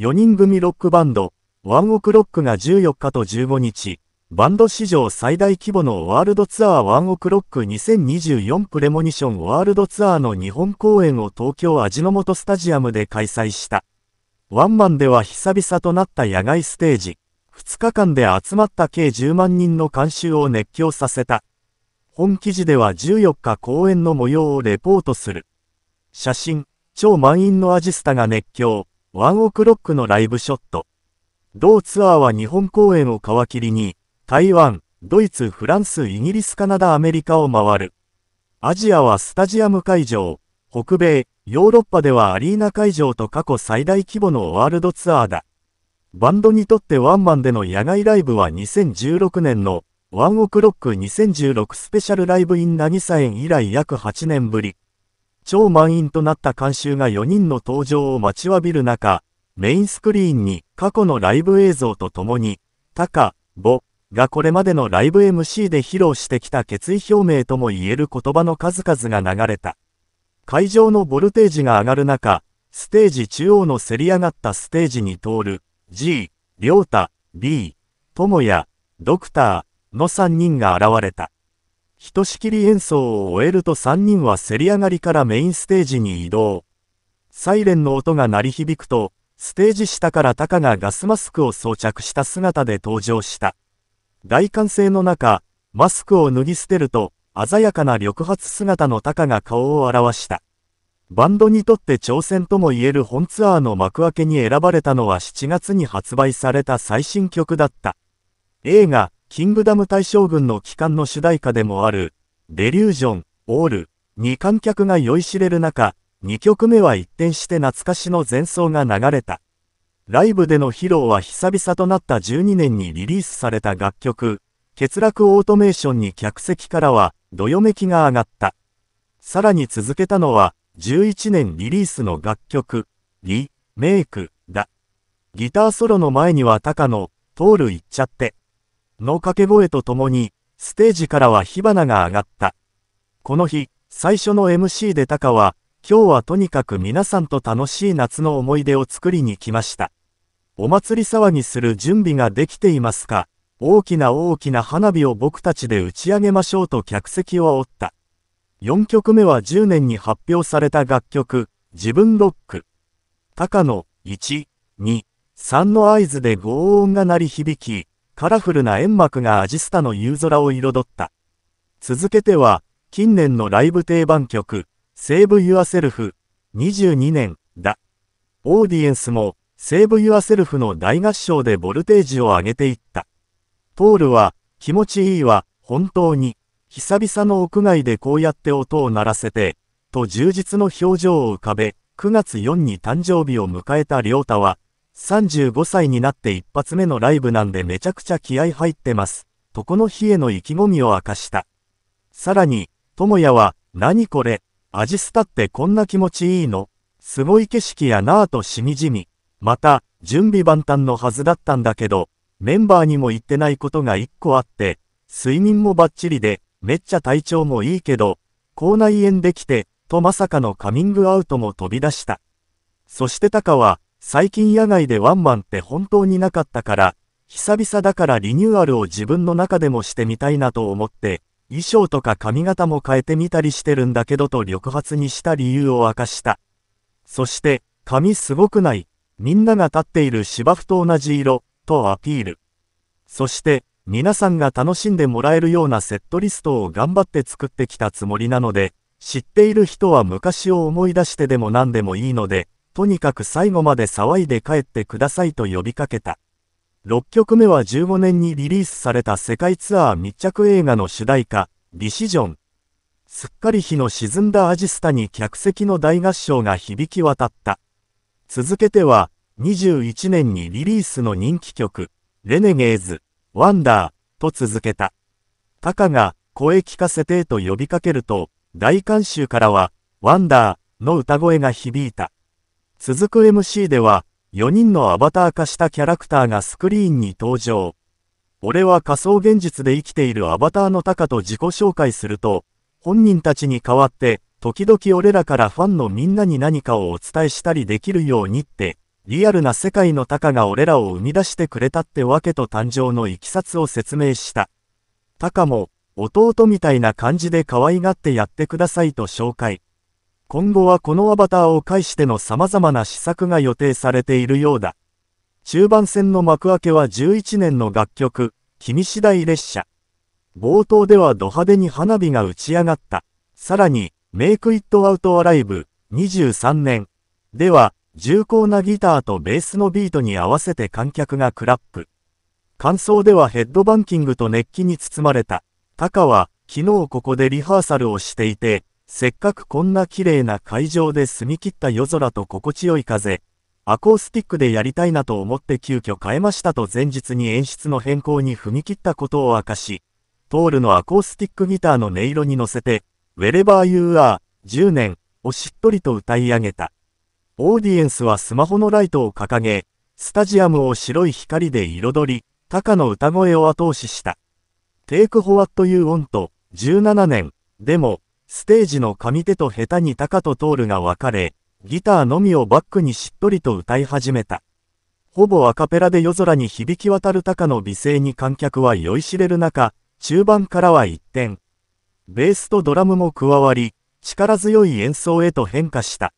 4人組ロックバンド、ワンオクロックが14日と15日、バンド史上最大規模のワールドツアーワンオクロック2024プレモニションワールドツアーの日本公演を東京味の素スタジアムで開催した。ワンマンでは久々となった野外ステージ、2日間で集まった計10万人の観衆を熱狂させた。本記事では14日公演の模様をレポートする。写真、超満員のアジスタが熱狂。ワンオクロックのライブショット。同ツアーは日本公演を皮切りに、台湾、ドイツ、フランス、イギリス、カナダ、アメリカを回る。アジアはスタジアム会場、北米、ヨーロッパではアリーナ会場と過去最大規模のワールドツアーだ。バンドにとってワンマンでの野外ライブは2016年のワンオクロック2016スペシャルライブインナギサ園以来約8年ぶり。超満員となった観衆が4人の登場を待ちわびる中、メインスクリーンに過去のライブ映像とともに、タカ、ボがこれまでのライブ MC で披露してきた決意表明とも言える言葉の数々が流れた。会場のボルテージが上がる中、ステージ中央のせり上がったステージに通る、G、りょうた、B、ともや、ドクターの3人が現れた。ひとしきり演奏を終えると3人はせり上がりからメインステージに移動。サイレンの音が鳴り響くと、ステージ下からタカがガスマスクを装着した姿で登場した。大歓声の中、マスクを脱ぎ捨てると、鮮やかな緑髪姿のタカが顔を現した。バンドにとって挑戦とも言える本ツアーの幕開けに選ばれたのは7月に発売された最新曲だった。映画、キングダム大将軍の帰還の主題歌でもある、デリュージョン、オール、に観客が酔いしれる中、2曲目は一転して懐かしの前奏が流れた。ライブでの披露は久々となった12年にリリースされた楽曲、欠落オートメーションに客席からは、どよめきが上がった。さらに続けたのは、11年リリースの楽曲、リ、メイク、だ。ギターソロの前には高野、通る行っちゃって。の掛け声とともに、ステージからは火花が上がった。この日、最初の MC でタカは、今日はとにかく皆さんと楽しい夏の思い出を作りに来ました。お祭り騒ぎする準備ができていますか大きな大きな花火を僕たちで打ち上げましょうと客席を追った。4曲目は10年に発表された楽曲、自分ロック。タカの1、2、3の合図で轟音が鳴り響き、カラフルな煙幕がアジスタの夕空を彩った。続けては、近年のライブ定番曲、セーブ・ユア・セルフ、22年、だ。オーディエンスも、セーブ・ユア・セルフの大合唱でボルテージを上げていった。ポールは、気持ちいいわ、本当に、久々の屋外でこうやって音を鳴らせて、と充実の表情を浮かべ、9月4に誕生日を迎えた良太は、35歳になって一発目のライブなんでめちゃくちゃ気合入ってます。とこの日への意気込みを明かした。さらに、智也は、何これ、アジスタってこんな気持ちいいのすごい景色やなぁとしみじみ。また、準備万端のはずだったんだけど、メンバーにも言ってないことが一個あって、睡眠もバッチリで、めっちゃ体調もいいけど、口内炎できて、とまさかのカミングアウトも飛び出した。そしてたかは、最近野外でワンマンって本当になかったから、久々だからリニューアルを自分の中でもしてみたいなと思って、衣装とか髪型も変えてみたりしてるんだけどと緑髪にした理由を明かした。そして、髪すごくない、みんなが立っている芝生と同じ色、とアピール。そして、皆さんが楽しんでもらえるようなセットリストを頑張って作ってきたつもりなので、知っている人は昔を思い出してでも何でもいいので、とにかく最後まで騒いで帰ってくださいと呼びかけた。6曲目は15年にリリースされた世界ツアー密着映画の主題歌、デシジョン。すっかり日の沈んだアジスタに客席の大合唱が響き渡った。続けては、21年にリリースの人気曲、レネゲーズ、ワンダー、と続けた。タカが、声聞かせてと呼びかけると、大観衆からは、ワンダーの歌声が響いた。続く MC では、4人のアバター化したキャラクターがスクリーンに登場。俺は仮想現実で生きているアバターのタカと自己紹介すると、本人たちに代わって、時々俺らからファンのみんなに何かをお伝えしたりできるようにって、リアルな世界のタカが俺らを生み出してくれたってわけと誕生のいきさつを説明した。タカも、弟みたいな感じで可愛がってやってくださいと紹介。今後はこのアバターを介しての様々な施策が予定されているようだ。中盤戦の幕開けは11年の楽曲、君次第列車。冒頭ではド派手に花火が打ち上がった。さらに、メイクイットアウトアライブ23年では、重厚なギターとベースのビートに合わせて観客がクラップ。感想ではヘッドバンキングと熱気に包まれた。タカは、昨日ここでリハーサルをしていて、せっかくこんな綺麗な会場で澄み切った夜空と心地よい風、アコースティックでやりたいなと思って急遽変えましたと前日に演出の変更に踏み切ったことを明かし、トールのアコースティックギターの音色に乗せて、Wherever You Are 10年をしっとりと歌い上げた。オーディエンスはスマホのライトを掲げ、スタジアムを白い光で彩り、タカの歌声を後押しした。Take What You Want 17年でもステージの上手と下手にタカとトールが分かれ、ギターのみをバックにしっとりと歌い始めた。ほぼアカペラで夜空に響き渡るタカの美声に観客は酔いしれる中、中盤からは一転。ベースとドラムも加わり、力強い演奏へと変化した。